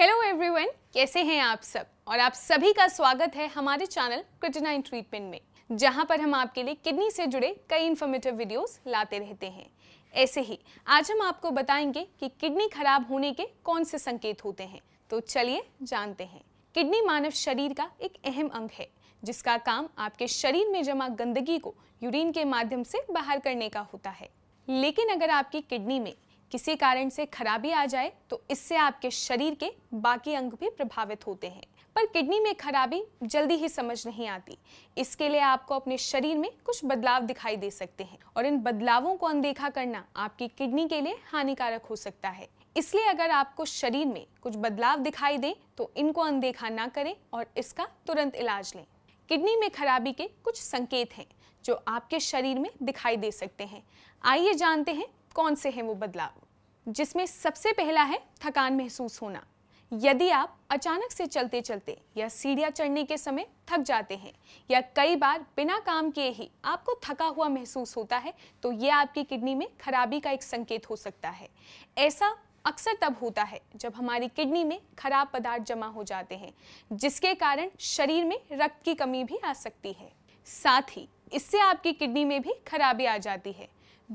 hello everyone कैसे हैं आप सब और आप सभी का स्वागत है हमारे चैनल क्रिटिनाइन ट्रीटमेंट में जहां पर हम आपके लिए किडनी से जुड़े कई इन्फॉर्मेटिव वीडियोस लाते रहते हैं ऐसे ही आज हम आपको बताएंगे कि किडनी खराब होने के कौन से संकेत होते हैं तो चलिए जानते हैं किडनी मानव शरीर का एक अहम अंग है जिसका काम आपके शरीर में जमा गंदगी को यूरिन के माध्यम से बाहर करने का होता है लेकिन अगर आपकी किडनी में किसी कारण से खराबी आ जाए तो इससे आपके शरीर के बाकी अंग भी प्रभावित होते हैं पर किडनी में खराबी जल्दी ही समझ नहीं आती इसके लिए आपको अपने शरीर में कुछ बदलाव दिखाई दे सकते हैं और इन बदलावों को अनदेखा करना आपकी किडनी के लिए हानिकारक हो सकता है इसलिए अगर आपको शरीर में कुछ बदलाव दिखाई दे तो इनको अनदेखा ना करें और इसका तुरंत इलाज लें किडनी में खराबी के कुछ संकेत हैं जो आपके शरीर में दिखाई दे सकते हैं आइए जानते हैं कौन से हैं वो बदलाव जिसमें सबसे पहला है थकान महसूस होना यदि आप अचानक से चलते चलते या सीढ़ियाँ चढ़ने के समय थक जाते हैं या कई बार बिना काम किए ही आपको थका हुआ महसूस होता है तो ये आपकी किडनी में खराबी का एक संकेत हो सकता है ऐसा अक्सर तब होता है जब हमारी किडनी में खराब पदार्थ जमा हो जाते हैं जिसके कारण शरीर में रक्त की कमी भी आ सकती है साथ ही इससे आपकी किडनी में भी खराबी आ जाती है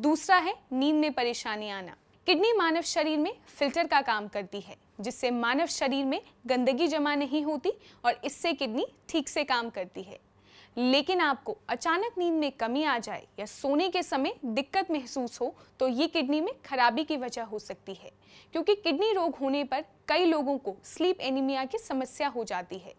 दूसरा है नींद में परेशानी आना किडनी मानव शरीर में फिल्टर का काम करती है जिससे मानव शरीर में गंदगी जमा नहीं होती और इससे किडनी ठीक से काम करती है लेकिन आपको अचानक नींद में कमी आ जाए या सोने के समय दिक्कत महसूस हो तो ये किडनी में खराबी की वजह हो सकती है क्योंकि किडनी रोग होने पर कई लोगों को स्लीप एनीमिया की समस्या हो जाती है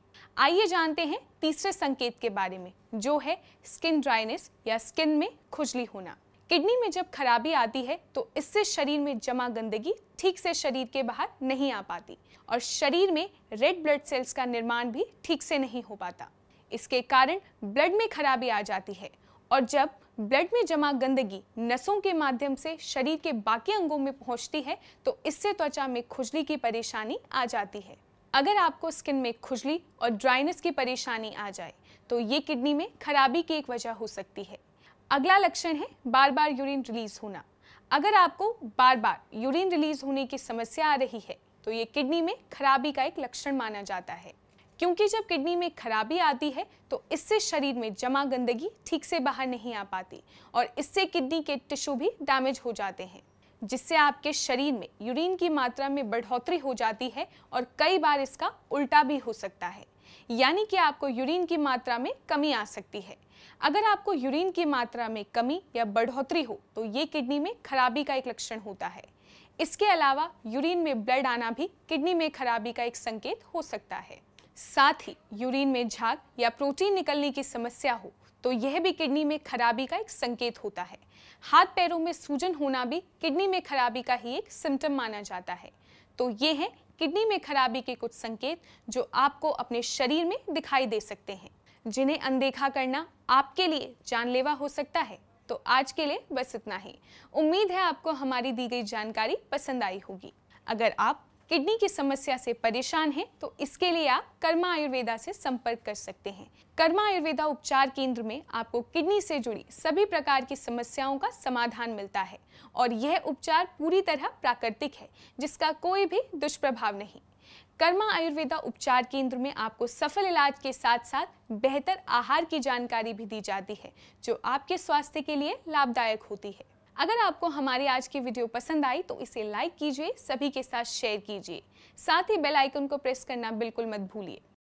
आइए जानते हैं तीसरे संकेत के बारे में जो है स्किन ड्राइनेस या स्किन में खुजली होना किडनी में जब खराबी आती है तो इससे शरीर में जमा गंदगी ठीक से शरीर के बाहर नहीं आ पाती और शरीर में रेड ब्लड सेल्स का निर्माण भी ठीक से नहीं हो पाता इसके कारण ब्लड में खराबी आ जाती है और जब ब्लड में जमा गंदगी नसों के माध्यम से शरीर के बाकी अंगों में पहुंचती है तो इससे त्वचा में खुजली की परेशानी आ जाती है अगर आपको स्किन में खुजली और ड्राइनेस की परेशानी आ जाए तो ये किडनी में खराबी की एक वजह हो सकती है अगला लक्षण है बार बार यूरिन रिलीज होना अगर आपको बार बार यूरिन रिलीज होने की समस्या आ रही है तो ये किडनी में खराबी का एक लक्षण माना जाता है क्योंकि जब किडनी में खराबी आती है तो इससे शरीर में जमा गंदगी ठीक से बाहर नहीं आ पाती और इससे किडनी के टिश्यू भी डैमेज हो जाते हैं जिससे आपके शरीर में यूरिन की मात्रा में बढ़ोतरी हो जाती है और कई बार इसका उल्टा भी हो सकता है यानी कि आपको यूरिन की मात्रा में कमी आ सकती है अगर आपको यूरिन की मात्रा में कमी या बढ़ोतरी हो तो ये किडनी में खराबी का एक लक्षण होता है इसके अलावा यूरिन में ब्लड आना भी किडनी में खराबी का एक संकेत हो सकता है साथ ही यूरिन में झाग या प्रोटीन निकलने की समस्या हो तो यह भी किडनी में खराबी का एक संकेत होता है हाथ पैरों में सूजन होना भी किडनी में खराबी का ही एक सिम्टम माना जाता है तो ये है किडनी में खराबी के कुछ संकेत जो आपको अपने शरीर में दिखाई दे सकते हैं जिन्हें अनदेखा करना आपके लिए जानलेवा हो सकता है तो आज के लिए बस इतना ही उम्मीद है आपको हमारी दी गई जानकारी पसंद आई होगी अगर आप किडनी की समस्या से परेशान हैं तो इसके लिए आप कर्मा आयुर्वेदा से संपर्क कर सकते हैं कर्मा आयुर्वेदा उपचार केंद्र में आपको किडनी से जुड़ी सभी प्रकार की समस्याओं का समाधान मिलता है और यह उपचार पूरी तरह प्राकृतिक है जिसका कोई भी दुष्प्रभाव नहीं कर्मा आयुर्वेदा उपचार केंद्र में आपको सफल इलाज के साथ साथ बेहतर आहार की जानकारी भी दी जाती है जो आपके स्वास्थ्य के लिए लाभदायक होती है अगर आपको हमारी आज की वीडियो पसंद आई तो इसे लाइक कीजिए सभी के साथ शेयर कीजिए साथ ही बेल आइकन को प्रेस करना बिल्कुल मत भूलिए